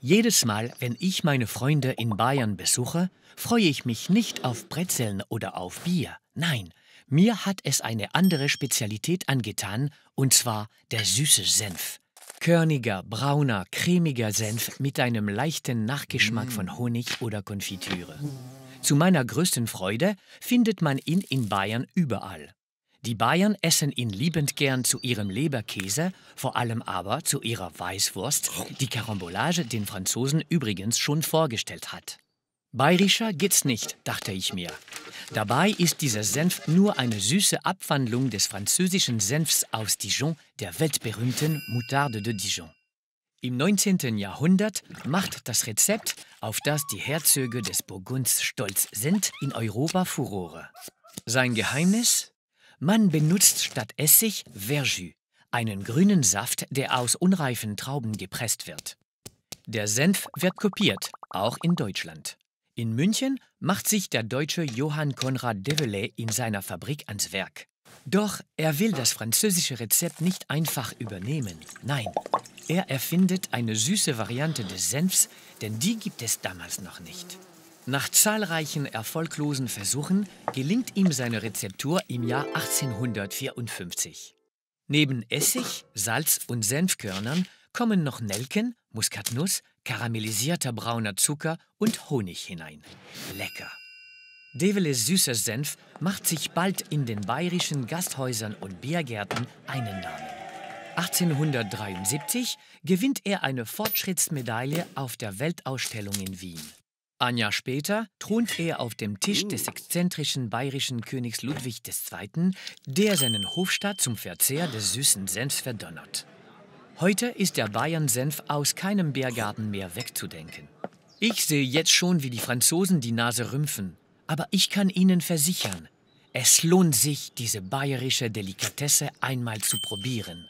Jedes Mal, wenn ich meine Freunde in Bayern besuche, freue ich mich nicht auf Brezeln oder auf Bier. Nein, mir hat es eine andere Spezialität angetan, und zwar der süße Senf. Körniger, brauner, cremiger Senf mit einem leichten Nachgeschmack von Honig oder Konfitüre. Zu meiner größten Freude findet man ihn in Bayern überall. Die Bayern essen ihn liebend gern zu ihrem Leberkäse, vor allem aber zu ihrer Weißwurst, die Carambolage den Franzosen übrigens schon vorgestellt hat. Bayerischer geht's nicht, dachte ich mir. Dabei ist dieser Senf nur eine süße Abwandlung des französischen Senfs aus Dijon, der weltberühmten Moutarde de Dijon. Im 19. Jahrhundert macht das Rezept, auf das die Herzöge des Burgunds stolz sind, in Europa Furore. Sein Geheimnis? Man benutzt statt Essig Verjus, einen grünen Saft, der aus unreifen Trauben gepresst wird. Der Senf wird kopiert, auch in Deutschland. In München macht sich der deutsche Johann Konrad Develet in seiner Fabrik ans Werk. Doch er will das französische Rezept nicht einfach übernehmen. Nein, er erfindet eine süße Variante des Senfs, denn die gibt es damals noch nicht. Nach zahlreichen erfolglosen Versuchen gelingt ihm seine Rezeptur im Jahr 1854. Neben Essig, Salz und Senfkörnern kommen noch Nelken, Muskatnuss, karamellisierter brauner Zucker und Honig hinein. Lecker! Develes süßer Senf macht sich bald in den bayerischen Gasthäusern und Biergärten einen Namen. 1873 gewinnt er eine Fortschrittsmedaille auf der Weltausstellung in Wien. Ein Jahr später thront er auf dem Tisch des hm. exzentrischen bayerischen Königs Ludwig II., der seinen Hofstaat zum Verzehr des süßen Senfs verdonnert. Heute ist der Bayern-Senf aus keinem Biergarten mehr wegzudenken. Ich sehe jetzt schon, wie die Franzosen die Nase rümpfen. Aber ich kann Ihnen versichern, es lohnt sich, diese bayerische Delikatesse einmal zu probieren.